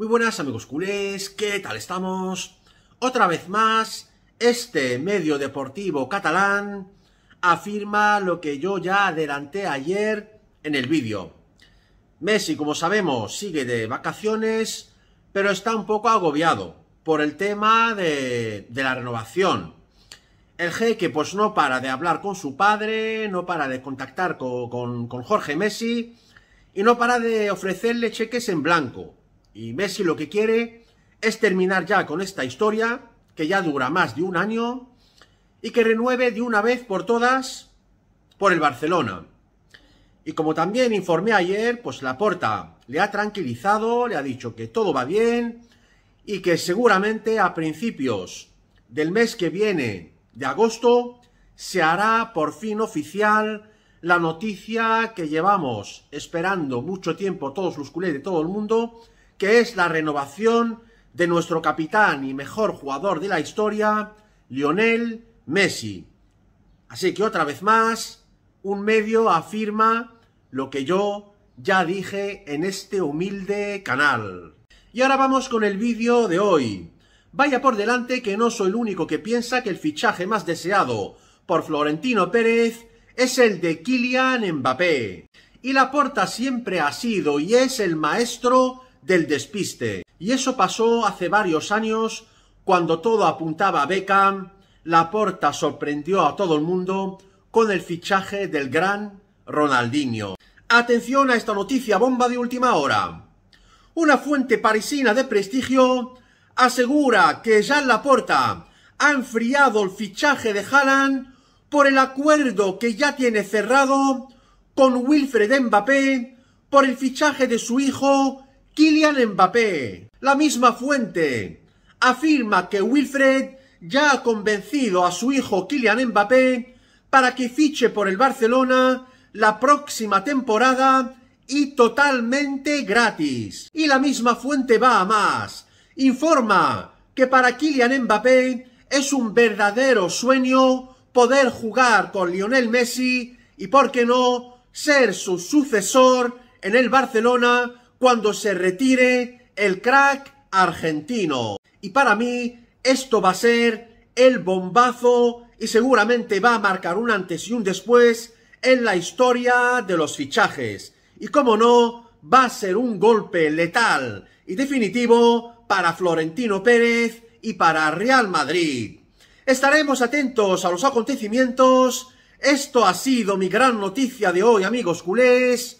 Muy buenas amigos culés, ¿qué tal estamos? Otra vez más, este medio deportivo catalán afirma lo que yo ya adelanté ayer en el vídeo. Messi, como sabemos, sigue de vacaciones, pero está un poco agobiado por el tema de, la renovación. El jeque pues no para de hablar con su padre, no para de contactar con Jorge Messi y no para de ofrecerle cheques en blanco y Messi lo que quiere es terminar ya con esta historia, que ya dura más de un año, y que renueve de una vez por todas por el Barcelona. Y como también informé ayer, pues Laporta le ha tranquilizado, le ha dicho que todo va bien y que seguramente a principios del mes que viene, de agosto, se hará por fin oficial la noticia que llevamos esperando mucho tiempo todos los culés de todo el mundo, que es la renovación de nuestro capitán y mejor jugador de la historia, Lionel Messi. Así que otra vez más, un medio afirma lo que yo ya dije en este humilde canal. Y ahora vamos con el vídeo de hoy. Vaya por delante que no soy el único que piensa que el fichaje más deseado por Florentino Pérez es el de Kylian Mbappé. Y la porta siempre ha sido y es el maestro del despiste. Y eso pasó hace varios años, cuando todo apuntaba a Beckham, Porta sorprendió a todo el mundo con el fichaje del gran Ronaldinho. Atención a esta noticia bomba de última hora. Una fuente parisina de prestigio asegura que la Laporta ha enfriado el fichaje de Haaland por el acuerdo que ya tiene cerrado con Wilfred Mbappé por el fichaje de su hijo Kylian Mbappé, la misma fuente, afirma que Wilfred ya ha convencido a su hijo Kylian Mbappé para que fiche por el Barcelona la próxima temporada y totalmente gratis. Y la misma fuente va a más. Informa que para Kylian Mbappé es un verdadero sueño poder jugar con Lionel Messi y, por qué no, ser su sucesor en el Barcelona cuando se retire el crack argentino. Y para mí, esto va a ser el bombazo y seguramente va a marcar un antes y un después en la historia de los fichajes. Y como no, va a ser un golpe letal y definitivo para Florentino Pérez y para Real Madrid. Estaremos atentos a los acontecimientos. Esto ha sido mi gran noticia de hoy, amigos culés.